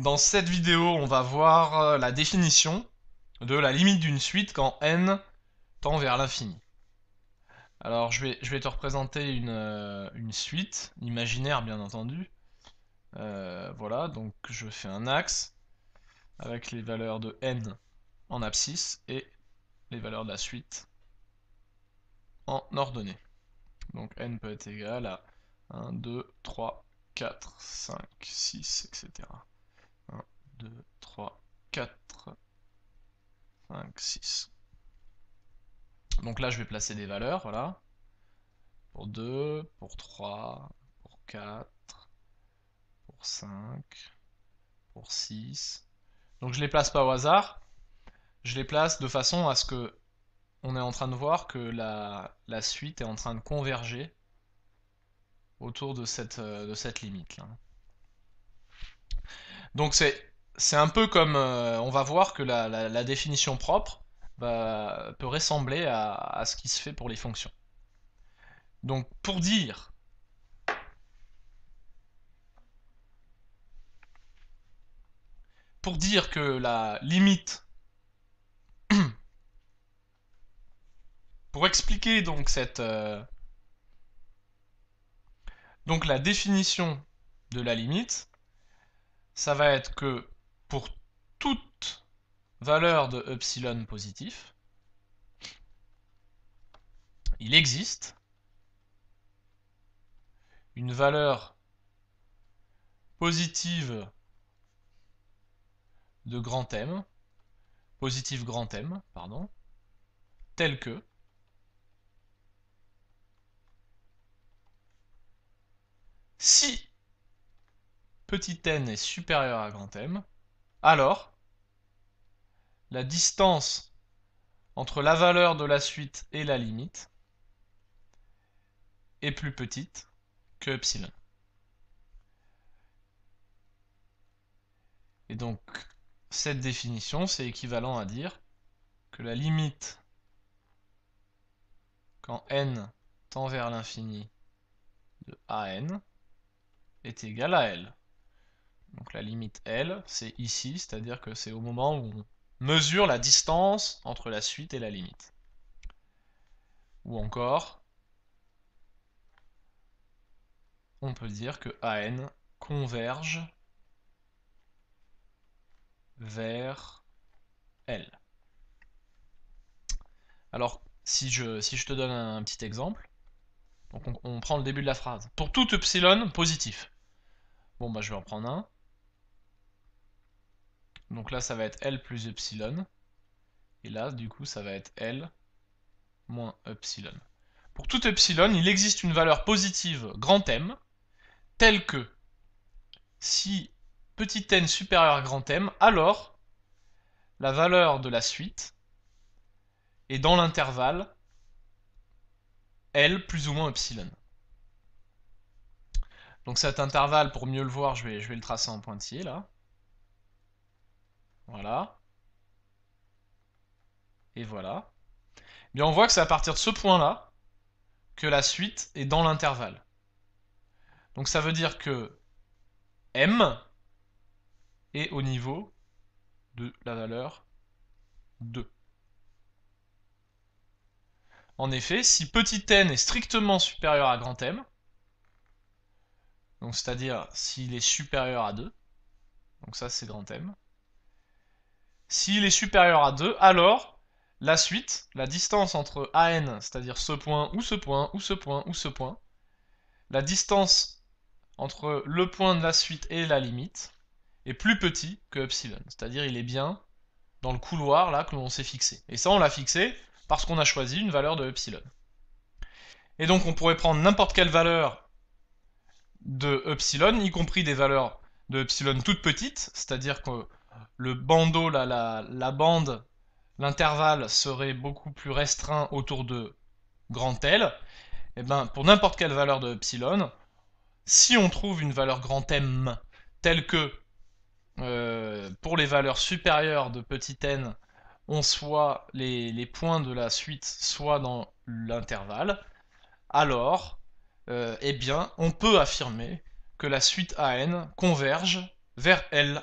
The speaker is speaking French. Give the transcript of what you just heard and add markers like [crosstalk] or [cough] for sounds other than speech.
Dans cette vidéo, on va voir euh, la définition de la limite d'une suite quand n tend vers l'infini. Alors, je vais, je vais, te représenter une, euh, suite, imaginaire bien entendu. Euh, voilà, donc je fais un axe avec les valeurs de n en abscisse et les valeurs de la suite en ordonnée. Donc n peut être égal à 1, 2, 3, 4, 5, 6, etc. 2, 3, 4, 5, 6. Donc là, je vais placer des valeurs, voilà. Pour 2, pour 3, pour 4, pour 5, pour 6. Donc je ne les place pas au hasard. Je les place de façon à ce que on est en train de voir que la, suite est en train de converger autour de cette, euh, de cette limite là. Donc c'est c'est un peu comme euh, on va voir que la, définition propre bah, peut ressembler à, ce qui se fait pour les fonctions. Donc pour dire pour dire que la limite [clears throat] pour expliquer donc cette euh, donc la définition de la limite ça va être que pour toute valeur de epsilon positif, il existe une valeur positive de grand M, positive grand M, pardon, telle que si petit n est supérieur à grand M, alors, la distance entre la valeur de la suite et la limite est plus petite que epsilon. Et donc, cette définition, c'est équivalent à dire que la limite quand n tend vers l'infini de AN est égale à L. Donc la limite L, c'est ici, c'est-à-dire que c'est au moment où on mesure la distance entre la suite et la limite. Ou encore, on peut dire que AN converge vers L. Alors, si je, si je te donne un, petit exemple, on, on, prend le début de la phrase. Pour tout epsilon positif. Bon, bah je vais en prendre un. Donc là, ça va être L plus epsilon. Et là, du coup, ça va être L moins epsilon. Pour tout epsilon, il existe une valeur positive grand M, telle que si petit n supérieur à grand M, alors la valeur de la suite est dans l'intervalle L plus ou moins epsilon. Donc cet intervalle, pour mieux le voir, je vais, je vais le tracer en pointillé là. Voilà. Et voilà. Eh bien, on voit que c'est à partir de ce point-là que la suite est dans l'intervalle. Donc ça veut dire que M est au niveau de la valeur 2. En effet, si petit n est strictement supérieur à grand M, donc c'est-à-dire s'il est supérieur à 2, donc ça c'est grand M, s'il est supérieur à 2, alors la suite, la distance entre AN, c'est-à-dire ce point ou ce point ou ce point ou ce point, la distance entre le point de la suite et la limite est plus petit que epsilon. C'est-à-dire il est bien dans le couloir là que l'on s'est fixé. Et ça on l'a fixé parce qu'on a choisi une valeur de epsilon. Et donc on pourrait prendre n'importe quelle valeur de epsilon, y compris des valeurs de epsilon toutes petites, c'est-à-dire que le bandeau, la, bande, l'intervalle serait beaucoup plus restreint autour de grand L, et eh ben, pour n'importe quelle valeur de epsilon, si on trouve une valeur grand M telle que euh, pour les valeurs supérieures de petit n, on soit les, points de la suite soit dans l'intervalle, alors euh, eh bien, on peut affirmer que la suite AN converge vers L